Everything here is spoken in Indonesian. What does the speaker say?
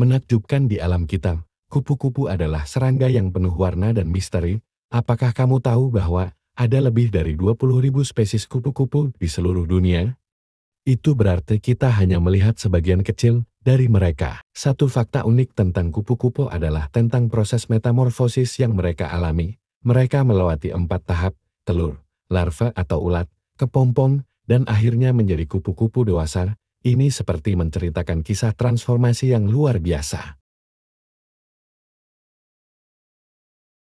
Menakjubkan di alam kita, kupu-kupu adalah serangga yang penuh warna dan misteri. Apakah kamu tahu bahwa ada lebih dari 20.000 spesies kupu-kupu di seluruh dunia? Itu berarti kita hanya melihat sebagian kecil dari mereka. Satu fakta unik tentang kupu-kupu adalah tentang proses metamorfosis yang mereka alami. Mereka melewati empat tahap, telur, larva atau ulat, kepompong, dan akhirnya menjadi kupu-kupu dewasa. Ini seperti menceritakan kisah transformasi yang luar biasa.